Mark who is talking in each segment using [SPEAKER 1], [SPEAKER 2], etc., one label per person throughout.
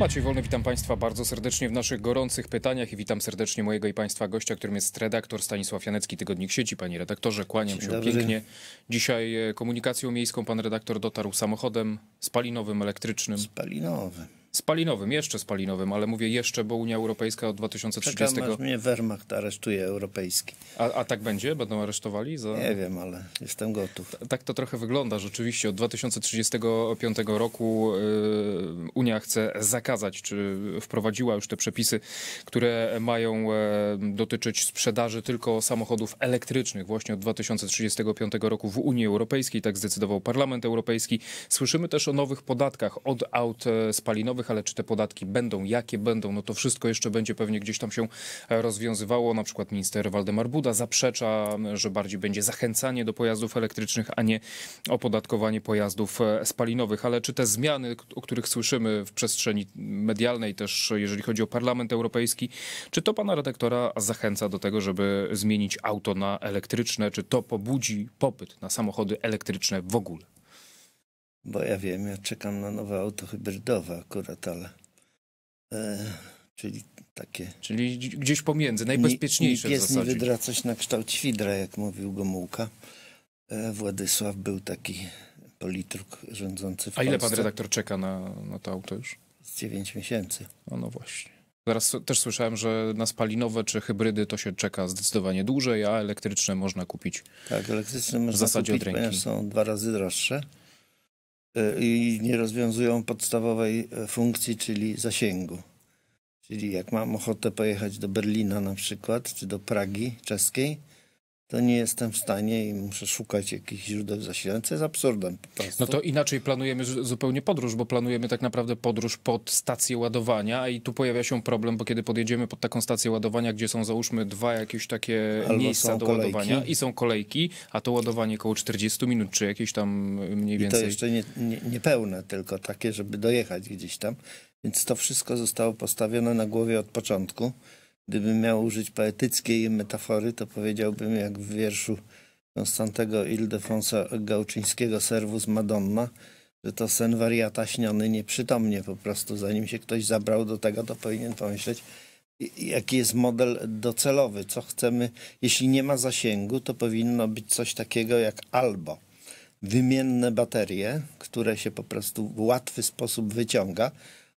[SPEAKER 1] Maciej Wolny, witam Państwa bardzo serdecznie w naszych gorących pytaniach i witam serdecznie mojego i Państwa gościa, którym jest redaktor Stanisław Janecki, Tygodnik Sieci. Panie redaktorze, kłaniam się Dobry. pięknie. Dzisiaj e, komunikacją miejską pan redaktor dotarł samochodem spalinowym, elektrycznym. Spalinowym. Spalinowym, jeszcze spalinowym, ale mówię jeszcze, bo Unia Europejska od 2030... Czekam, mnie
[SPEAKER 2] Wehrmacht aresztuje europejski. A, a tak będzie? Będą aresztowali? Za... Nie wiem, ale jestem gotów.
[SPEAKER 1] tak to trochę wygląda rzeczywiście. Od 2035 roku y, Unia chce zakazać, czy wprowadziła już te przepisy, które mają e, dotyczyć sprzedaży tylko samochodów elektrycznych. Właśnie od 2035 roku w Unii Europejskiej, tak zdecydował Parlament Europejski. Słyszymy też o nowych podatkach od aut e, spalinowych, ale czy te podatki będą, jakie będą, no to wszystko jeszcze będzie pewnie gdzieś tam się e, rozwiązywało. Na przykład minister Waldemar Buda zaprzecza, że bardziej będzie zachęcanie do pojazdów elektrycznych, a nie opodatkowanie pojazdów e, spalinowych. Ale czy te zmiany, o których słyszymy w przestrzeni medialnej, też jeżeli chodzi o Parlament Europejski, czy to pana redaktora zachęca do tego, żeby zmienić auto na elektryczne? Czy to pobudzi popyt na samochody elektryczne w ogóle? bo ja wiem, ja czekam na nowe auto hybrydowe akurat, ale e,
[SPEAKER 2] czyli takie...
[SPEAKER 1] Czyli gdzieś pomiędzy,
[SPEAKER 2] najbezpieczniejsze nie, w zasadzie. Nie wydra coś na kształt świdra, jak mówił Gomułka. E, Władysław był taki politruk rządzący w A Polsce. ile pan redaktor czeka na, na to auto już? Z 9 miesięcy. O no, no właśnie.
[SPEAKER 1] Zaraz też słyszałem, że na spalinowe czy hybrydy to się czeka zdecydowanie dłużej, a elektryczne można kupić. Tak, elektryczne można w zasadzie kupić, od ręki. ponieważ
[SPEAKER 2] są dwa razy droższe. E, i nie rozwiązują podstawowej e, funkcji, czyli zasięgu. Czyli jak mam ochotę pojechać do Berlina na przykład, czy do Pragi czeskiej, to nie jestem w stanie i muszę szukać jakichś źródeł zasilania, To jest absurdem po
[SPEAKER 1] prostu. No to inaczej planujemy zupełnie podróż, bo planujemy tak naprawdę podróż pod stację ładowania i tu pojawia się problem, bo kiedy podjedziemy pod taką stację ładowania, gdzie są załóżmy dwa jakieś takie Albo miejsca do kolejki. ładowania i są kolejki, a to ładowanie około 40 minut, czy jakieś tam y, mniej więcej. I to jeszcze nie, nie, niepełne, tylko takie, żeby dojechać gdzieś tam.
[SPEAKER 2] Więc to wszystko zostało postawione na głowie od początku. Gdybym miał użyć poetyckiej metafory, to powiedziałbym jak w wierszu Konstantego Ildefonsa Gałczyńskiego Servus Madonna, że to sen wariata śniony nieprzytomnie po prostu. Zanim się ktoś zabrał do tego, to powinien pomyśleć, jaki jest model docelowy, co chcemy. Jeśli nie ma zasięgu, to powinno być coś takiego jak albo wymienne baterie, które się po prostu w łatwy sposób wyciąga,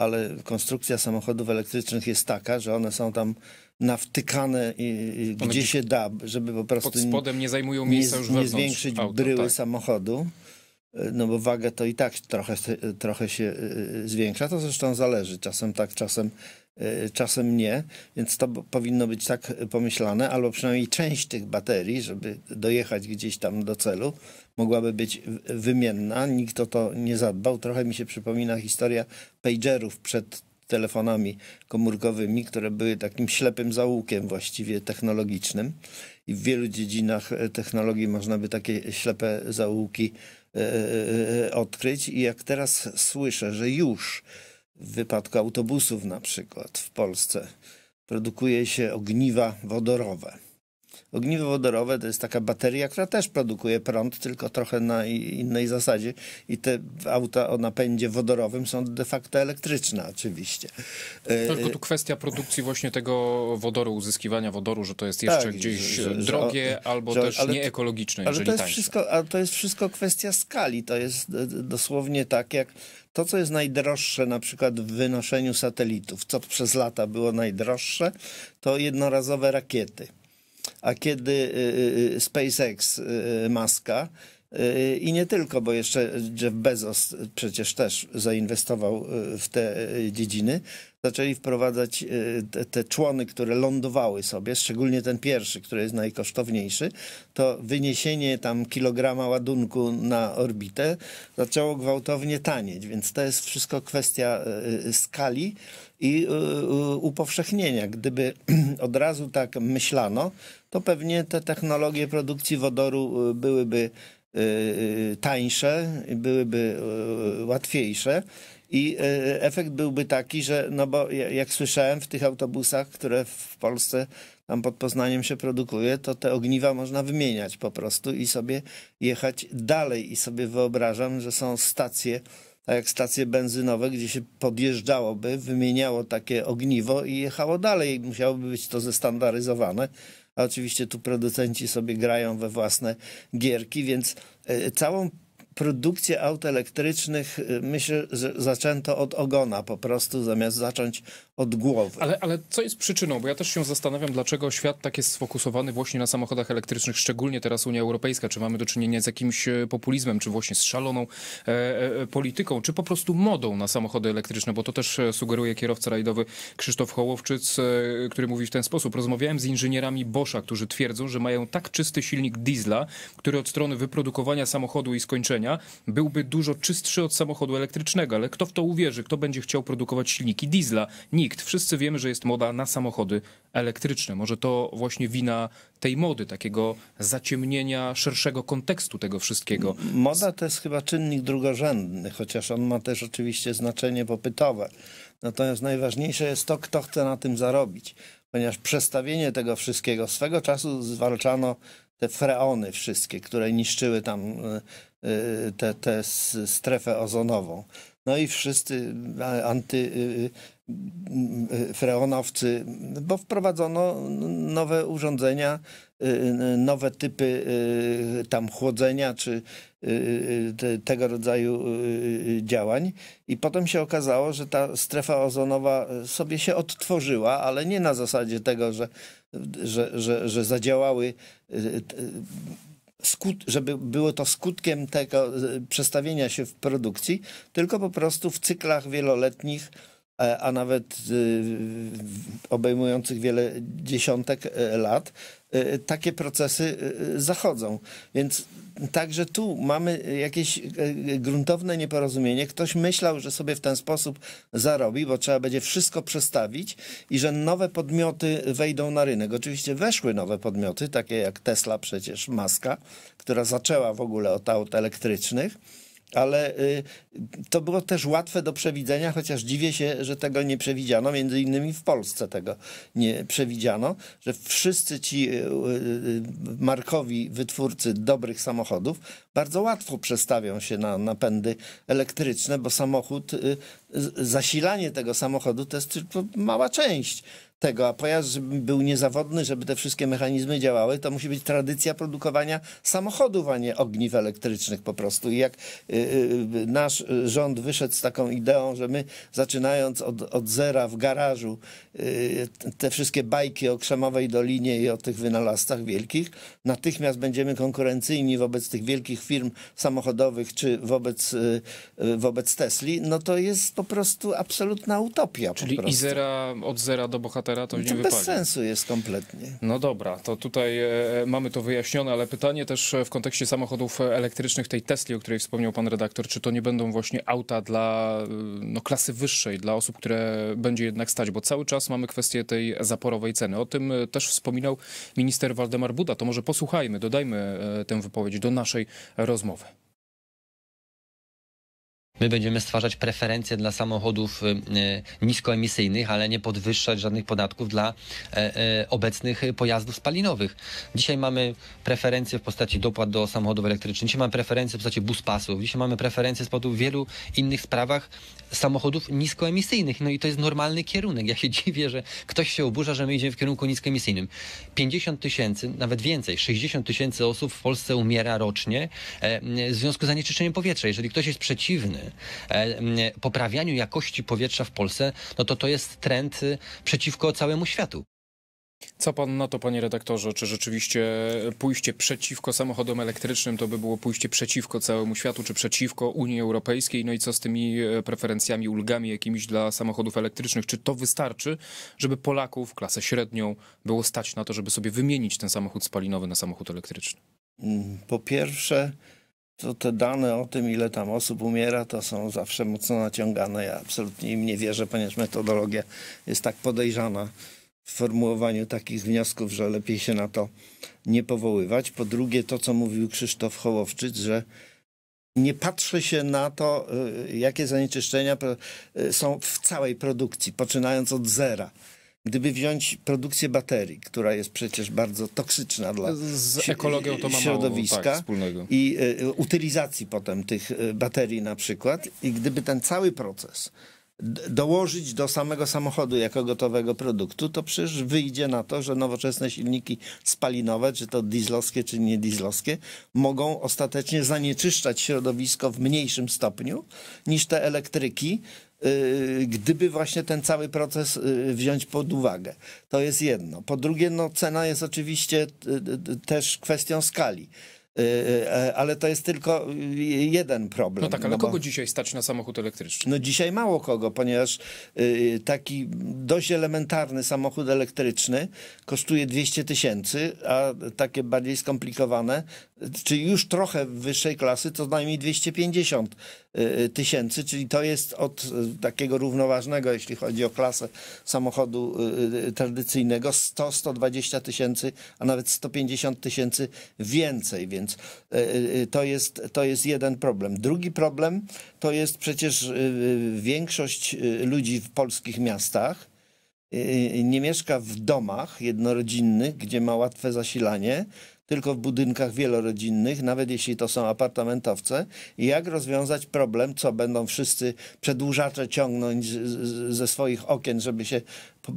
[SPEAKER 2] ale konstrukcja samochodów elektrycznych jest taka, że one są tam nawtykane i, i gdzie się da, żeby po prostu pod spodem
[SPEAKER 1] nie zajmują miejsca nie, już nie zwiększyć auto, bryły tak.
[SPEAKER 2] samochodu, no bo waga to i tak trochę, trochę się y, y, y, zwiększa, to zresztą zależy, czasem tak, czasem E, czasem nie, więc to powinno być tak e, pomyślane, albo przynajmniej część tych baterii, żeby dojechać gdzieś tam do celu, mogłaby być wymienna. Nikt o to nie zadbał. Trochę mi się przypomina historia pagerów przed telefonami komórkowymi, które były takim ślepym zaułkiem właściwie technologicznym. I w wielu dziedzinach e, technologii można by takie ślepe zaułki odkryć. I jak teraz słyszę, że już w wypadku autobusów na przykład w Polsce produkuje się ogniwa wodorowe. Ogniwo wodorowe to jest taka bateria, która też produkuje prąd, tylko trochę na innej zasadzie. I te auta o napędzie wodorowym są de facto elektryczne,
[SPEAKER 1] oczywiście. E, tylko e, tu kwestia produkcji właśnie tego wodoru, uzyskiwania wodoru, że to jest jeszcze tak, gdzieś że, drogie że, albo że, też ale, nieekologiczne. Ale to jest, wszystko,
[SPEAKER 2] ale to jest wszystko kwestia skali. To jest e, dosłownie tak, jak to, co jest najdroższe, na przykład w wynoszeniu satelitów, co przez lata było najdroższe, to jednorazowe rakiety a kiedy y, y, y, SpaceX Maska. I nie tylko, bo jeszcze Jeff Bezos przecież też zainwestował w te dziedziny zaczęli wprowadzać e, te, te, człony, które lądowały sobie, szczególnie ten pierwszy, który jest najkosztowniejszy, to wyniesienie tam kilograma ładunku na orbitę zaczęło gwałtownie tanieć, więc to jest wszystko kwestia e, e, skali i upowszechnienia. Gdyby od razu tak myślano, to pewnie te technologie produkcji wodoru byłyby tańsze, byłyby łatwiejsze i e, e, efekt byłby taki, że no bo jak słyszałem w tych autobusach, które w Polsce tam pod Poznaniem się produkuje, to te ogniwa można wymieniać po prostu i sobie jechać dalej. I sobie wyobrażam, że są stacje, tak jak stacje benzynowe, gdzie się podjeżdżałoby, wymieniało takie ogniwo i jechało dalej. Musiałoby być to zestandaryzowane. A oczywiście tu producenci sobie grają we własne gierki, więc e, całą produkcję aut elektrycznych y, myślę, że zaczęto od ogona po prostu, zamiast zacząć od głowy.
[SPEAKER 1] Ale, ale co jest przyczyną? Bo ja też się zastanawiam, dlaczego świat tak jest sfokusowany właśnie na samochodach elektrycznych, szczególnie teraz Unia Europejska. Czy mamy do czynienia z jakimś e, populizmem, czy właśnie z szaloną e, e, polityką, czy po prostu modą na samochody elektryczne? Bo to też e, sugeruje kierowca rajdowy Krzysztof Hołowczyc, e, który mówi w ten sposób. Rozmawiałem z inżynierami Boscha, którzy twierdzą, że mają tak czysty silnik diesla, który od strony wyprodukowania samochodu i skończenia spalania byłby dużo czystszy od samochodu elektrycznego, ale kto w to uwierzy? Kto będzie chciał produkować silniki diesla? Nikt. Wszyscy wiemy, że jest moda na samochody elektryczne. Może to właśnie wina tej mody, takiego zaciemnienia szerszego kontekstu tego wszystkiego.
[SPEAKER 2] Moda to jest chyba czynnik drugorzędny, chociaż on ma też oczywiście znaczenie popytowe. Natomiast najważniejsze jest to, kto chce na tym zarobić, ponieważ przestawienie tego wszystkiego swego czasu zwalczano te freony wszystkie, które niszczyły tam e, Y, tę, tę strefę ozonową. No i wszyscy antyfreonowcy, y, y, bo wprowadzono nowe urządzenia, nowe typy tam chłodzenia czy tego rodzaju działań. I potem się okazało, że ta strefa ozonowa sobie się odtworzyła, ale nie na zasadzie tego, że, że, że, że zadziałały skut, żeby było to skutkiem tego y, przestawienia się w produkcji, tylko po prostu w cyklach wieloletnich E, a nawet y, obejmujących wiele dziesiątek e, lat, e, takie procesy zachodzą. Więc także tu mamy jakieś gruntowne nieporozumienie. Ktoś myślał, że sobie w ten sposób zarobi, bo trzeba będzie wszystko przestawić i że nowe podmioty wejdą na rynek. Oczywiście weszły nowe podmioty, takie jak Tesla, przecież Maska, która zaczęła w ogóle od aut elektrycznych ale y, to było też łatwe do przewidzenia, chociaż dziwię się, że tego nie przewidziano. Między innymi w Polsce tego nie przewidziano, że wszyscy ci y, y, markowi wytwórcy dobrych samochodów bardzo łatwo przestawią się na napędy elektryczne, bo samochód, zasilanie tego samochodu to jest tylko mała część tego, a pojazd, żeby był niezawodny, żeby te wszystkie mechanizmy działały, to musi być tradycja produkowania samochodów, a nie ogniw elektrycznych po prostu. I jak y, y, nasz rząd wyszedł z taką ideą, że my zaczynając od, od zera w garażu y, te wszystkie bajki o Krzemowej Dolinie i o tych wynalazcach wielkich, natychmiast będziemy konkurencyjni wobec tych wielkich firm samochodowych czy wobec, wobec Tesli, no to jest po prostu absolutna
[SPEAKER 1] utopia. Czyli I zera, od zera do bohatera to, no to nie wypali. bez sensu jest kompletnie. No dobra, to tutaj e, e, mamy to wyjaśnione, ale pytanie też e, w kontekście samochodów elektrycznych, tej Tesli, o której wspomniał pan redaktor, czy to nie będą właśnie auta dla no, klasy wyższej, dla osób, które będzie jednak stać, bo cały czas mamy kwestię tej zaporowej ceny. O tym też wspominał minister Waldemar Buda. To może posłuchajmy, dodajmy tę wypowiedź do naszej rozmowy.
[SPEAKER 2] My będziemy stwarzać preferencje dla samochodów y, y, niskoemisyjnych, ale nie podwyższać żadnych podatków dla e, e, obecnych pojazdów spalinowych. Dzisiaj mamy preferencje w postaci dopłat do samochodów elektrycznych, dzisiaj mamy preferencje w postaci buspasów, dzisiaj mamy preferencje z powodu wielu innych sprawach samochodów niskoemisyjnych. No i to jest normalny kierunek. Ja się dziwię, że ktoś się oburza, że my idziemy w kierunku niskoemisyjnym. 50 tysięcy, nawet więcej, 60 tysięcy osób w Polsce umiera rocznie e, w związku z zanieczyszczeniem powietrza. Jeżeli ktoś jest przeciwny E, poprawianiu jakości powietrza w Polsce, no to to jest trend y, przeciwko całemu światu.
[SPEAKER 1] Co pan na to, panie redaktorze? Czy rzeczywiście pójście przeciwko samochodom elektrycznym to by było pójście przeciwko całemu światu, czy przeciwko Unii Europejskiej? No i co z tymi e, preferencjami, ulgami jakimiś dla samochodów elektrycznych? Czy to wystarczy, żeby Polaków, klasę średnią, było stać na to, żeby sobie wymienić ten samochód spalinowy na samochód elektryczny? Mm, po pierwsze, to te
[SPEAKER 2] dane o tym, ile tam osób umiera, to są zawsze mocno naciągane. Ja absolutnie im nie wierzę, ponieważ metodologia jest tak podejrzana w formułowaniu takich wniosków, że lepiej się na to nie powoływać. Po drugie, to co mówił Krzysztof Hołowczyc, że nie patrzy się na to, y, y, jakie zanieczyszczenia y, są w całej produkcji, poczynając od zera. Gdyby wziąć produkcję baterii, która jest przecież bardzo toksyczna dla Z ekologią to ma środowiska mało, tak, wspólnego. i e, e, utylizacji potem tych e, baterii na przykład, i gdyby ten cały proces dołożyć do samego samochodu jako gotowego produktu, to przecież wyjdzie na to, że nowoczesne silniki spalinowe, czy to dieslowskie, czy nie dieslowskie, mogą ostatecznie zanieczyszczać środowisko w mniejszym stopniu niż te elektryki, Y, gdyby właśnie ten cały proces y, wziąć pod uwagę. To jest jedno. Po drugie, no, cena jest oczywiście y, też kwestią skali. Ale to jest tylko jeden problem. No tak, ale no bo, kogo
[SPEAKER 1] dzisiaj stać na samochód elektryczny?
[SPEAKER 2] No dzisiaj mało kogo, ponieważ taki dość elementarny samochód elektryczny kosztuje 200 tysięcy, a takie bardziej skomplikowane czy już trochę wyższej klasy, co najmniej 250 y, y, tysięcy, czyli to jest od y, takiego równoważnego, jeśli chodzi o klasę samochodu tradycyjnego, 100-120 tysięcy, a nawet 150 tysięcy więcej, więc to jest, to jest jeden problem. Drugi problem to jest przecież większość ludzi w polskich miastach, nie mieszka w domach jednorodzinnych, gdzie ma łatwe zasilanie, tylko w budynkach wielorodzinnych, nawet jeśli to są apartamentowce, jak rozwiązać problem, co będą wszyscy przedłużacze ciągnąć ze swoich okien, żeby się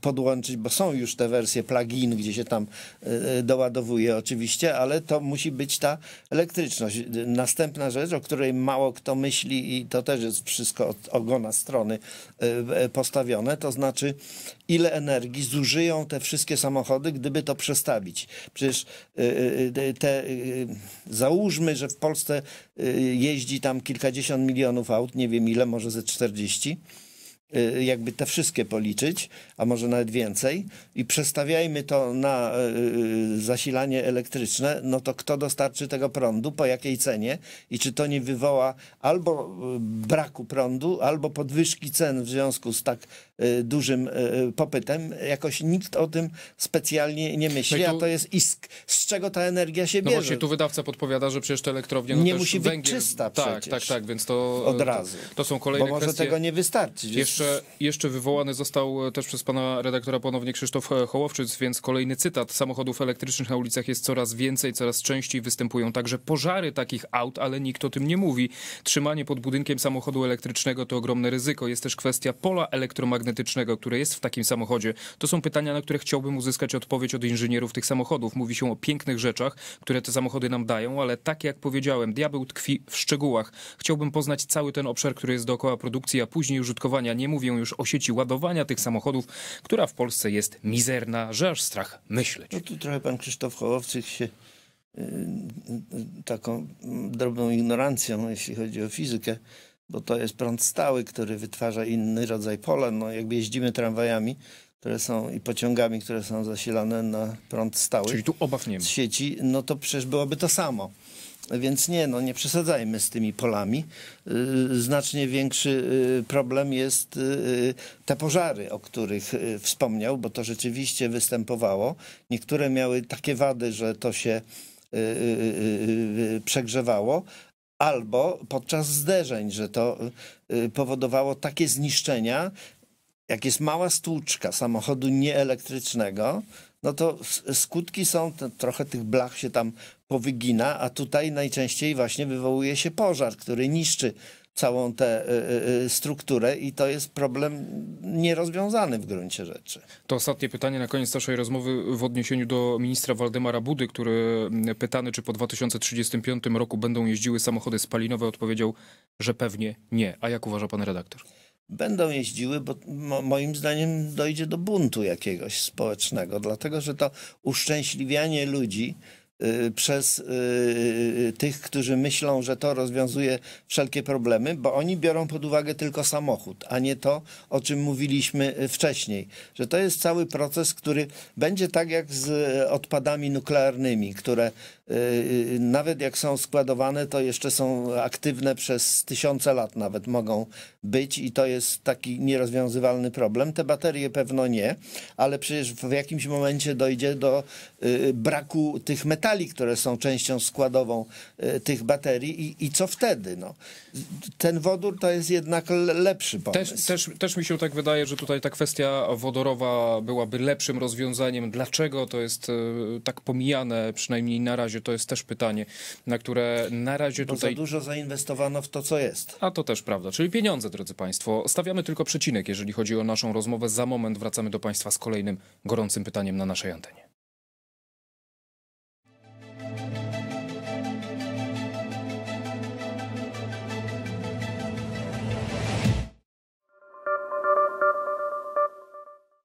[SPEAKER 2] podłączyć, bo są już te wersje plug-in, gdzie się tam e, e, doładowuje oczywiście, ale to musi być ta elektryczność. Następna rzecz, o której mało kto myśli i to też jest wszystko od ogona strony e, postawione, to znaczy ile energii zużyją te wszystkie samochody, gdyby to przestawić. Przecież te, załóżmy, że w Polsce jeździ tam kilkadziesiąt milionów aut, nie wiem ile, może ze 40 Y, jakby te wszystkie policzyć, a może nawet więcej, i przestawiajmy to na y, y, zasilanie elektryczne, no to kto dostarczy tego prądu, po jakiej cenie i czy to nie wywoła albo braku prądu, albo podwyżki cen w związku z tak dużym popytem. Jakoś nikt o tym specjalnie nie myśli, no a to jest isk, z czego ta energia się bierze. No właśnie, tu
[SPEAKER 1] wydawca podpowiada, że przecież te elektrownie... No nie musi węgiel, być czysta tak, przecież. Tak, tak, tak, więc to... Od razu. To, to są kolejne Bo może kwestie. tego nie wystarczyć. Jeszcze jeszcze, jeszcze wywołany został e, też przez pana redaktora ponownie Krzysztof e, Hołowczyc, więc kolejny cytat. Samochodów elektrycznych na ulicach jest coraz więcej, coraz częściej występują także pożary takich aut, ale nikt o tym nie mówi. Trzymanie pod budynkiem samochodu elektrycznego to ogromne ryzyko. Jest też kwestia pola elektromagnetycznego, które jest w takim samochodzie. To są pytania, na które chciałbym uzyskać odpowiedź od inżynierów tych samochodów. Mówi się o pięknych rzeczach, które te samochody nam dają, ale tak jak powiedziałem, diabeł tkwi w szczegółach. Chciałbym poznać cały ten obszar, który jest dookoła produkcji, a później użytkowania. Nie mówię już o sieci ładowania tych samochodów, która w Polsce jest mizerna, że aż strach myśleć. No tu trochę pan Krzysztof Hołowczyk się y, y, taką drobną ignorancją,
[SPEAKER 2] jeśli chodzi o fizykę, bo to jest prąd stały, który wytwarza inny rodzaj pola. No, jakby jeździmy tramwajami, które są i pociągami, które są zasilane na prąd stały. Czyli tu obaw nie ma. Z sieci, no to przecież byłoby to samo. Więc nie, no nie przesadzajmy z tymi polami. Y, znacznie większy y, problem jest y, te pożary, o których wspomniał, bo to rzeczywiście występowało. Niektóre miały takie wady, że to się przegrzewało, albo podczas zderzeń, że to powodowało takie zniszczenia, jak jest mała stłuczka samochodu nieelektrycznego, no to skutki są, trochę tych blach się tam powygina, a tutaj najczęściej właśnie wywołuje się pożar, który niszczy całą tę y, y, y, strukturę i to jest problem nierozwiązany w gruncie rzeczy.
[SPEAKER 1] To ostatnie pytanie na koniec naszej rozmowy w odniesieniu do ministra Waldemara Budy, który mm, pytany, czy po 2035 roku będą jeździły samochody spalinowe, odpowiedział, że pewnie nie. A jak uważa pan redaktor?
[SPEAKER 2] Będą jeździły, bo moim zdaniem dojdzie do buntu jakiegoś społecznego, dlatego że to uszczęśliwianie ludzi, Y, przez y, y, tych, którzy myślą, że to rozwiązuje wszelkie problemy, bo oni biorą pod uwagę tylko samochód, a nie to, o czym mówiliśmy wcześniej, że to jest cały proces, który będzie tak jak z odpadami nuklearnymi, które nawet jak są składowane, to jeszcze są aktywne przez tysiące lat nawet mogą być i to jest taki nierozwiązywalny problem. Te baterie pewno nie, ale przecież w jakimś momencie dojdzie do braku tych metali, metali, które są częścią składową e, tych baterii i, i co wtedy? No. Ten wodór to jest jednak lepszy pomysł.
[SPEAKER 1] Też, też, też mi się tak wydaje, że tutaj ta kwestia wodorowa byłaby lepszym rozwiązaniem. Dlaczego to jest e, tak pomijane, przynajmniej na razie, to jest też pytanie, na które na razie Bo tutaj... za dużo zainwestowano w to, co jest. A to też prawda, czyli pieniądze, drodzy Państwo. Stawiamy tylko przecinek, jeżeli chodzi o naszą rozmowę. Za moment wracamy do Państwa z kolejnym gorącym pytaniem na naszej antenie.